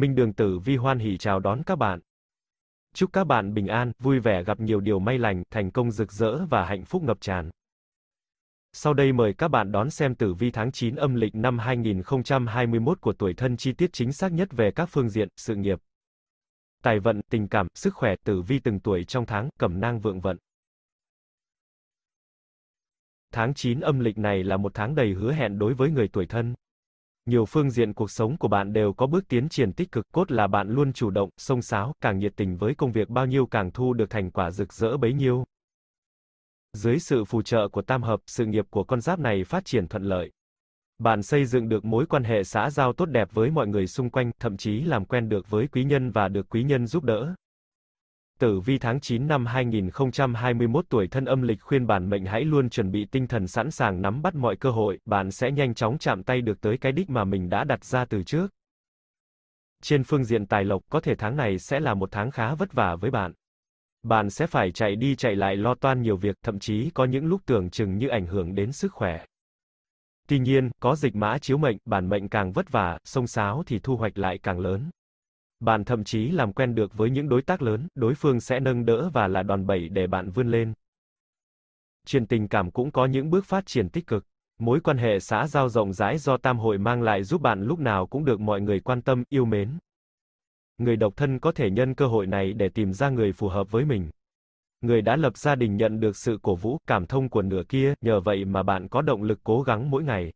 Minh Đường Tử Vi hoan hỉ chào đón các bạn. Chúc các bạn bình an, vui vẻ gặp nhiều điều may lành, thành công rực rỡ và hạnh phúc ngập tràn. Sau đây mời các bạn đón xem tử vi tháng 9 âm lịch năm 2021 của tuổi thân chi tiết chính xác nhất về các phương diện, sự nghiệp, tài vận, tình cảm, sức khỏe, tử vi từng tuổi trong tháng, cẩm nang vượng vận. Tháng 9 âm lịch này là một tháng đầy hứa hẹn đối với người tuổi thân nhiều phương diện cuộc sống của bạn đều có bước tiến triển tích cực, cốt là bạn luôn chủ động, sông sáo, càng nhiệt tình với công việc bao nhiêu càng thu được thành quả rực rỡ bấy nhiêu. Dưới sự phù trợ của tam hợp, sự nghiệp của con giáp này phát triển thuận lợi. Bạn xây dựng được mối quan hệ xã giao tốt đẹp với mọi người xung quanh, thậm chí làm quen được với quý nhân và được quý nhân giúp đỡ. Tử vi tháng 9 năm 2021 tuổi thân âm lịch khuyên bản mệnh hãy luôn chuẩn bị tinh thần sẵn sàng nắm bắt mọi cơ hội, bạn sẽ nhanh chóng chạm tay được tới cái đích mà mình đã đặt ra từ trước. Trên phương diện tài lộc, có thể tháng này sẽ là một tháng khá vất vả với bạn. Bạn sẽ phải chạy đi chạy lại lo toan nhiều việc, thậm chí có những lúc tưởng chừng như ảnh hưởng đến sức khỏe. Tuy nhiên, có dịch mã chiếu mệnh, bản mệnh càng vất vả, sông sáo thì thu hoạch lại càng lớn. Bạn thậm chí làm quen được với những đối tác lớn, đối phương sẽ nâng đỡ và là đòn bẩy để bạn vươn lên. Chuyện tình cảm cũng có những bước phát triển tích cực. Mối quan hệ xã giao rộng rãi do tam hội mang lại giúp bạn lúc nào cũng được mọi người quan tâm, yêu mến. Người độc thân có thể nhân cơ hội này để tìm ra người phù hợp với mình. Người đã lập gia đình nhận được sự cổ vũ, cảm thông của nửa kia, nhờ vậy mà bạn có động lực cố gắng mỗi ngày.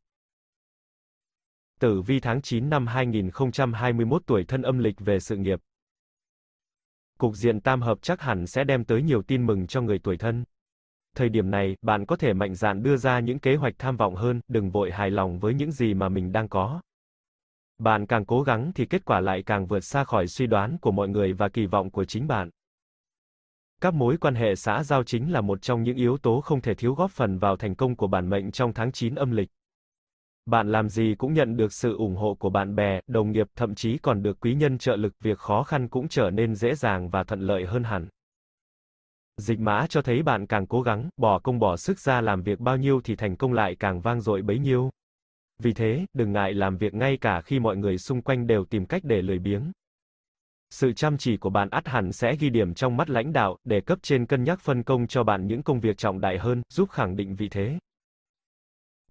Tử vi tháng 9 năm 2021 tuổi thân âm lịch về sự nghiệp. Cục diện tam hợp chắc hẳn sẽ đem tới nhiều tin mừng cho người tuổi thân. Thời điểm này, bạn có thể mạnh dạn đưa ra những kế hoạch tham vọng hơn, đừng vội hài lòng với những gì mà mình đang có. Bạn càng cố gắng thì kết quả lại càng vượt xa khỏi suy đoán của mọi người và kỳ vọng của chính bạn. Các mối quan hệ xã giao chính là một trong những yếu tố không thể thiếu góp phần vào thành công của bản mệnh trong tháng 9 âm lịch bạn làm gì cũng nhận được sự ủng hộ của bạn bè, đồng nghiệp, thậm chí còn được quý nhân trợ lực, việc khó khăn cũng trở nên dễ dàng và thuận lợi hơn hẳn. Dịch mã cho thấy bạn càng cố gắng, bỏ công bỏ sức ra làm việc bao nhiêu thì thành công lại càng vang dội bấy nhiêu. Vì thế, đừng ngại làm việc ngay cả khi mọi người xung quanh đều tìm cách để lười biếng. Sự chăm chỉ của bạn ắt hẳn sẽ ghi điểm trong mắt lãnh đạo, để cấp trên cân nhắc phân công cho bạn những công việc trọng đại hơn, giúp khẳng định vị thế.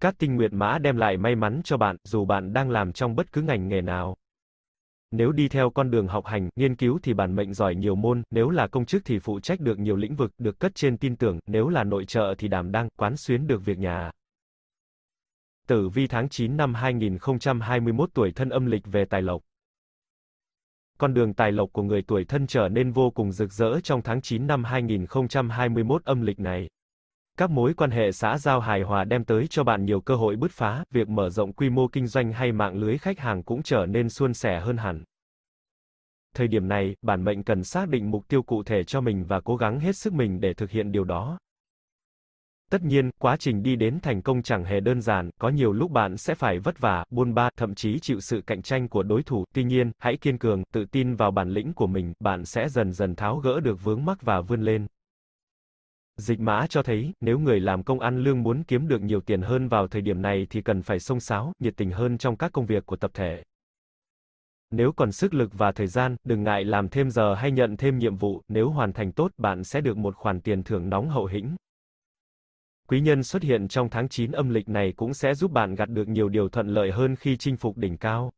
Các tinh nguyện mã đem lại may mắn cho bạn, dù bạn đang làm trong bất cứ ngành nghề nào. Nếu đi theo con đường học hành, nghiên cứu thì bản mệnh giỏi nhiều môn, nếu là công chức thì phụ trách được nhiều lĩnh vực, được cất trên tin tưởng, nếu là nội trợ thì đảm đang, quán xuyến được việc nhà. Tử vi tháng 9 năm 2021 tuổi thân âm lịch về tài lộc. Con đường tài lộc của người tuổi thân trở nên vô cùng rực rỡ trong tháng 9 năm 2021 âm lịch này. Các mối quan hệ xã giao hài hòa đem tới cho bạn nhiều cơ hội bứt phá, việc mở rộng quy mô kinh doanh hay mạng lưới khách hàng cũng trở nên suôn sẻ hơn hẳn. Thời điểm này, bản mệnh cần xác định mục tiêu cụ thể cho mình và cố gắng hết sức mình để thực hiện điều đó. Tất nhiên, quá trình đi đến thành công chẳng hề đơn giản, có nhiều lúc bạn sẽ phải vất vả, buôn ba, thậm chí chịu sự cạnh tranh của đối thủ. Tuy nhiên, hãy kiên cường, tự tin vào bản lĩnh của mình, bạn sẽ dần dần tháo gỡ được vướng mắc và vươn lên. Dịch mã cho thấy, nếu người làm công ăn lương muốn kiếm được nhiều tiền hơn vào thời điểm này thì cần phải sông sáo, nhiệt tình hơn trong các công việc của tập thể. Nếu còn sức lực và thời gian, đừng ngại làm thêm giờ hay nhận thêm nhiệm vụ, nếu hoàn thành tốt bạn sẽ được một khoản tiền thưởng nóng hậu hĩnh. Quý nhân xuất hiện trong tháng 9 âm lịch này cũng sẽ giúp bạn gặt được nhiều điều thuận lợi hơn khi chinh phục đỉnh cao.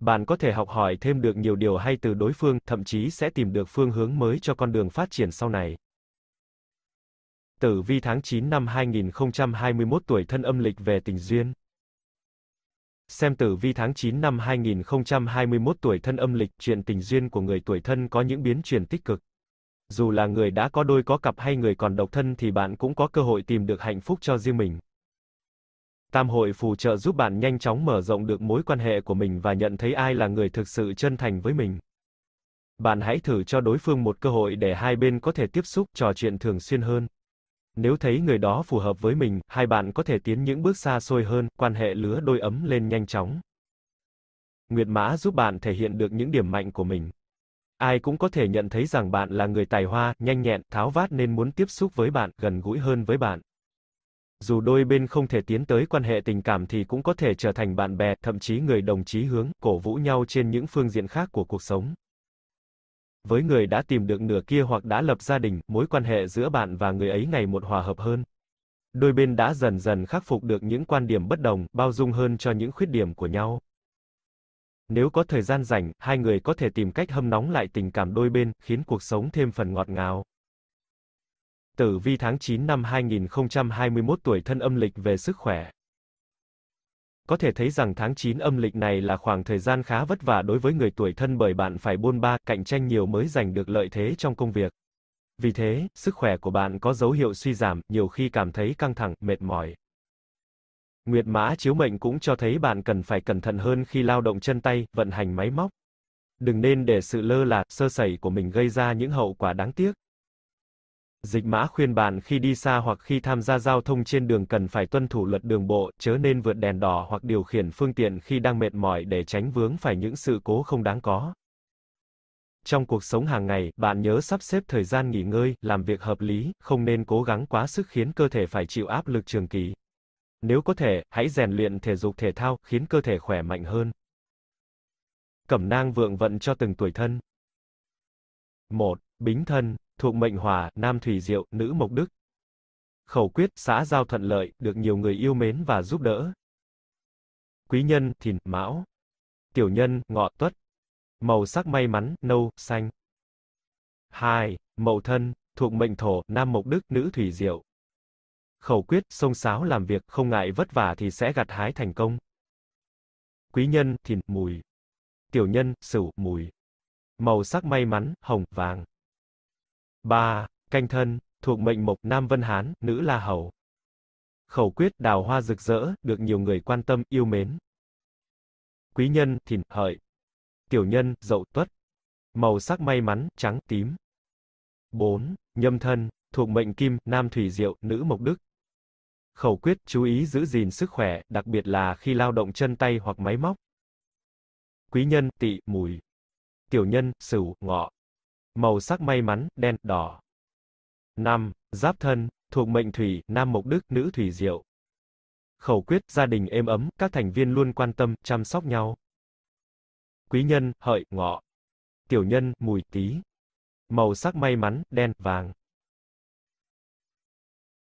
Bạn có thể học hỏi thêm được nhiều điều hay từ đối phương, thậm chí sẽ tìm được phương hướng mới cho con đường phát triển sau này. Tử vi tháng 9 năm 2021 tuổi thân âm lịch về tình duyên. Xem tử vi tháng 9 năm 2021 tuổi thân âm lịch, chuyện tình duyên của người tuổi thân có những biến chuyển tích cực. Dù là người đã có đôi có cặp hay người còn độc thân thì bạn cũng có cơ hội tìm được hạnh phúc cho riêng mình. Tam hội phù trợ giúp bạn nhanh chóng mở rộng được mối quan hệ của mình và nhận thấy ai là người thực sự chân thành với mình. Bạn hãy thử cho đối phương một cơ hội để hai bên có thể tiếp xúc, trò chuyện thường xuyên hơn. Nếu thấy người đó phù hợp với mình, hai bạn có thể tiến những bước xa xôi hơn, quan hệ lứa đôi ấm lên nhanh chóng. Nguyệt mã giúp bạn thể hiện được những điểm mạnh của mình. Ai cũng có thể nhận thấy rằng bạn là người tài hoa, nhanh nhẹn, tháo vát nên muốn tiếp xúc với bạn, gần gũi hơn với bạn. Dù đôi bên không thể tiến tới quan hệ tình cảm thì cũng có thể trở thành bạn bè, thậm chí người đồng chí hướng, cổ vũ nhau trên những phương diện khác của cuộc sống. Với người đã tìm được nửa kia hoặc đã lập gia đình, mối quan hệ giữa bạn và người ấy ngày một hòa hợp hơn. Đôi bên đã dần dần khắc phục được những quan điểm bất đồng, bao dung hơn cho những khuyết điểm của nhau. Nếu có thời gian rảnh, hai người có thể tìm cách hâm nóng lại tình cảm đôi bên, khiến cuộc sống thêm phần ngọt ngào. Tử vi tháng 9 năm 2021 tuổi thân âm lịch về sức khỏe. Có thể thấy rằng tháng 9 âm lịch này là khoảng thời gian khá vất vả đối với người tuổi thân bởi bạn phải buôn ba, cạnh tranh nhiều mới giành được lợi thế trong công việc. Vì thế, sức khỏe của bạn có dấu hiệu suy giảm, nhiều khi cảm thấy căng thẳng, mệt mỏi. Nguyệt mã chiếu mệnh cũng cho thấy bạn cần phải cẩn thận hơn khi lao động chân tay, vận hành máy móc. Đừng nên để sự lơ là, sơ sẩy của mình gây ra những hậu quả đáng tiếc. Dịch mã khuyên bạn khi đi xa hoặc khi tham gia giao thông trên đường cần phải tuân thủ luật đường bộ, chớ nên vượt đèn đỏ hoặc điều khiển phương tiện khi đang mệt mỏi để tránh vướng phải những sự cố không đáng có. Trong cuộc sống hàng ngày, bạn nhớ sắp xếp thời gian nghỉ ngơi, làm việc hợp lý, không nên cố gắng quá sức khiến cơ thể phải chịu áp lực trường kỳ. Nếu có thể, hãy rèn luyện thể dục thể thao, khiến cơ thể khỏe mạnh hơn. Cẩm nang vượng vận cho từng tuổi thân. 1 bính thân, thuộc mệnh hỏa, nam thủy diệu, nữ mộc đức. Khẩu quyết, xã giao thuận lợi, được nhiều người yêu mến và giúp đỡ. Quý nhân, thìn, mão. Tiểu nhân, ngọ, tuất. Màu sắc may mắn, nâu, xanh. 2. Mậu thân, thuộc mệnh thổ, nam mộc đức, nữ thủy diệu. Khẩu quyết, sông sáo làm việc, không ngại vất vả thì sẽ gặt hái thành công. Quý nhân, thìn, mùi. Tiểu nhân, sửu, mùi. Màu sắc may mắn, hồng, vàng. 3. Canh thân, thuộc mệnh mộc Nam Vân Hán, nữ La Hầu. Khẩu quyết đào hoa rực rỡ, được nhiều người quan tâm, yêu mến. Quý nhân, thìn, hợi. Tiểu nhân, dậu tuất. Màu sắc may mắn, trắng, tím. 4. Nhâm thân, thuộc mệnh kim, nam thủy diệu, nữ mộc đức. Khẩu quyết chú ý giữ gìn sức khỏe, đặc biệt là khi lao động chân tay hoặc máy móc. Quý nhân, tỵ, mùi. Tiểu nhân, sửu, ngọ màu sắc may mắn, đen, đỏ. 5. Giáp thân, thuộc mệnh thủy, nam mộc đức, nữ thủy diệu. Khẩu quyết, gia đình êm ấm, các thành viên luôn quan tâm, chăm sóc nhau. Quý nhân, hợi, ngọ. Tiểu nhân, mùi, tí. Màu sắc may mắn, đen, vàng.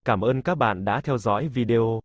Cảm ơn các bạn đã theo dõi video.